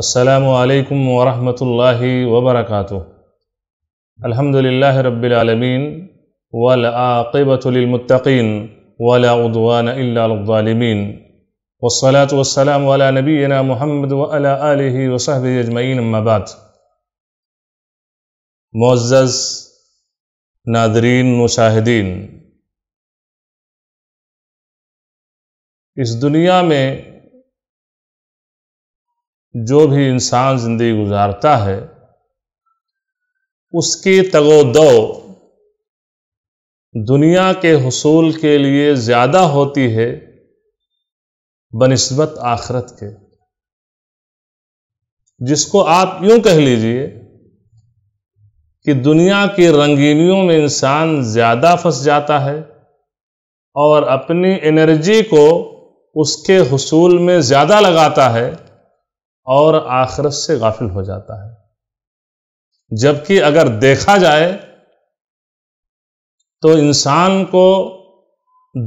असलकम वरहमल वबरक अल्हम्दुलिल्लाह रब्बिलमीन वलाक़बतमतकीन वलाउदवान वसलात वसलाम वाला नबीना मोहम्मद वाला वसहब अजमैन अम्माबाद मोज़ नादरीन मुशाहिदीन इस दुनिया में जो भी इंसान ज़िंदगी गुजारता है उसकी तगोदो दुनिया के हसूल के लिए ज़्यादा होती है बनस्बत आखरत के जिसको आप यूं कह लीजिए कि दुनिया की रंगीनियों में इंसान ज़्यादा फंस जाता है और अपनी एनर्जी को उसके हसूल में ज़्यादा लगाता है और आखरत से गाफिल हो जाता है जबकि अगर देखा जाए तो इंसान को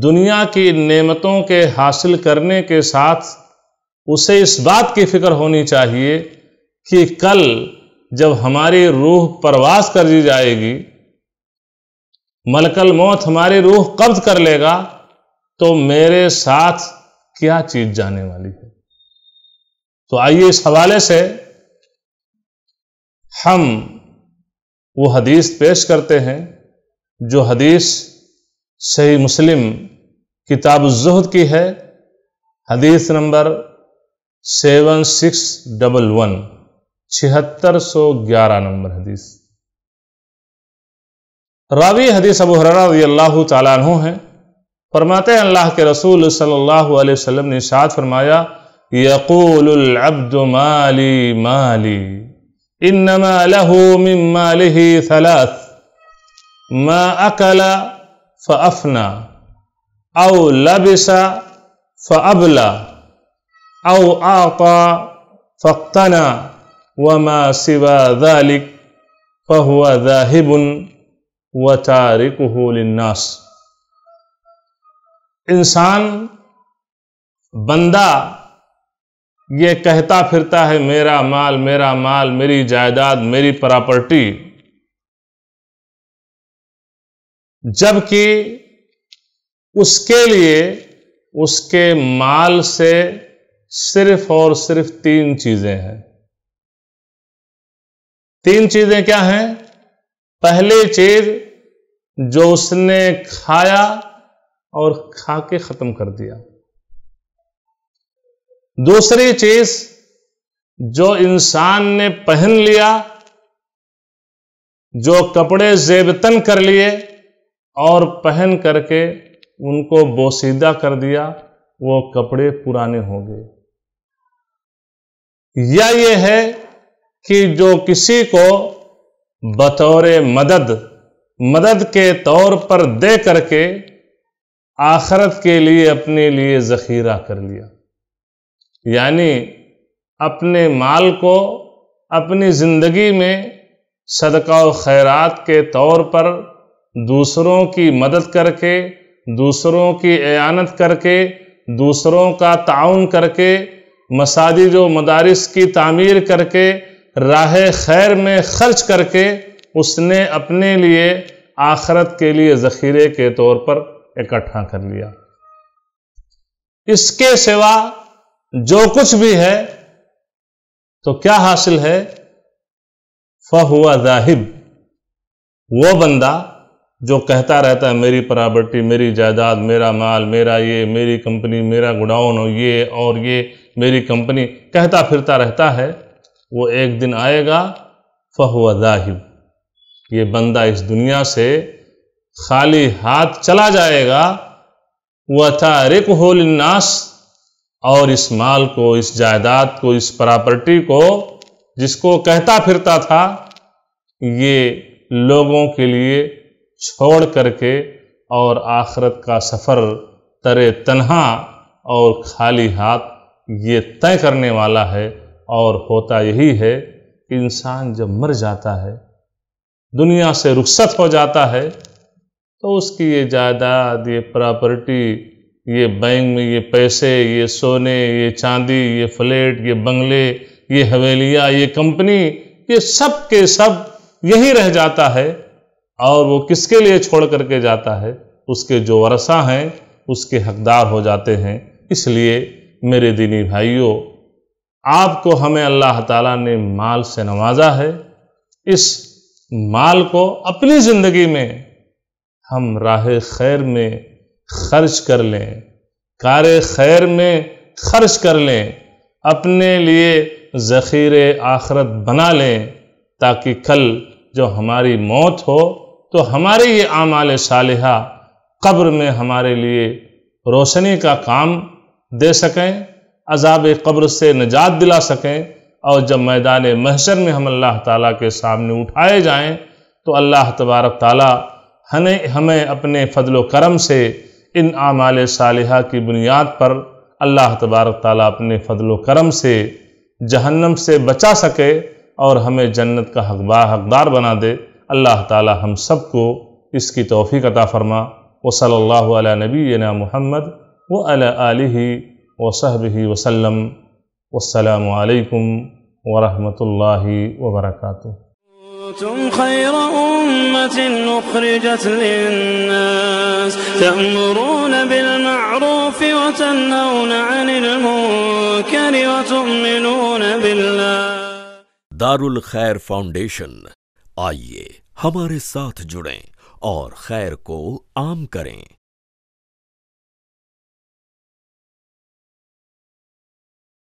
दुनिया की नेमतों के हासिल करने के साथ उसे इस बात की फिक्र होनी चाहिए कि कल जब हमारी रूह परवास कर दी जाएगी मलकल मौत हमारी रूह कब्ज कर लेगा तो मेरे साथ क्या चीज जाने वाली है तो आइए इस हवाले से हम वो हदीस पेश करते हैं जो हदीस सही मुस्लिम किताब जहद की है हदीस number seven six double one छिहत्तर सौ ग्यारह नंबर हदीस रावी हदीस अबू तला है तु हैं फरमाते हैं अल्लाह के रसूल सल्लल्लाहु अलैहि वसल्लम ने साथ फरमाया يقول العبد مالي مالي إنما له من ماله ثلاث ما أكل فأفنى أو لبس فأبلى أو أعطى فاقتنى وما سوى ذلك فهو ذاهب وتاركه للناس انسان بندہ ये कहता फिरता है मेरा माल मेरा माल मेरी जायदाद मेरी प्रॉपर्टी जबकि उसके लिए उसके माल से सिर्फ और सिर्फ तीन चीजें हैं तीन चीजें क्या हैं पहली चीज जो उसने खाया और खा के खत्म कर दिया दूसरी चीज जो इंसान ने पहन लिया जो कपड़े जेबतन कर लिए और पहन करके उनको बोसीदा कर दिया वो कपड़े पुराने हो गए या ये है कि जो किसी को बतौर मदद मदद के तौर पर दे करके आखरत के लिए अपने लिए ज़खीरा कर लिया यानी अपने माल को अपनी ज़िंदगी में सदका व खैरात के तौर पर दूसरों की मदद करके दूसरों की एानत करके दूसरों का ताउन करके मसाजिद व मदारस की तामीर करके राह खैर में खर्च करके उसने अपने लिए आखरत के लिए ज़ख़ीरे के तौर पर इकट्ठा कर लिया इसके सिवा जो कुछ भी है तो क्या हासिल है हुआ जाहिब वो बंदा जो कहता रहता है मेरी प्रॉपर्टी मेरी जायदाद मेरा माल मेरा ये मेरी कंपनी मेरा गुडाउन ये और ये मेरी कंपनी कहता फिरता रहता है वो एक दिन आएगा हुआ जाहिब ये बंदा इस दुनिया से खाली हाथ चला जाएगा वह था रिक होलनास और इस माल को इस जायदाद को इस प्रॉपर्टी को जिसको कहता फिरता था ये लोगों के लिए छोड़ करके और आखरत का सफ़र तरे तनहा और खाली हाथ ये तय करने वाला है और होता यही है कि इंसान जब मर जाता है दुनिया से रुखसत हो जाता है तो उसकी ये जायदाद ये प्रॉपर्टी ये बैंक में ये पैसे ये सोने ये चांदी ये फ्लैट ये बंगले ये हवेलियाँ ये कंपनी ये सब के सब यही रह जाता है और वो किसके लिए छोड़ करके जाता है उसके जो वर्षा हैं उसके हकदार हो जाते हैं इसलिए मेरे दीनी भाइयों आपको हमें अल्लाह ताला ने माल से नवाजा है इस माल को अपनी ज़िंदगी में हम राह खैर में खर्च कर लें कार्य खैर में खर्च कर लें अपने लिए ज़ख़ीरे आखरत बना लें ताकि कल जो हमारी मौत हो तो हमारे ये आमाल साल कब्र में हमारे लिए रोशनी का काम दे सकें अजाब कब्र से निजात दिला सकें और जब मैदान महशर में हम अल्लाह ताला के सामने उठाए जाएं तो अल्लाह तबारक ताला हमें हमें अपने फ़जल करम से इन आमाल साल की बुनियाद पर अल्लाह तबारक ताली अपने फजल करम से जहन्नम से बचा सके और हमें जन्नत का हकबा हकदार बना दे अल्लाह ताली हम सबको इसकी तोफ़ी अता फ़रमा व सल्ला ना महमद व अली ही वसलम वालकम वरहमल वर्का أمة أخرجت للناس تأمرون بالمعروف وتنهون عن المنكر وتؤمنون بالله دار الخير फाउंडेशन آئیے ہمارے ساتھ جڑیں اور خیر کو عام کریں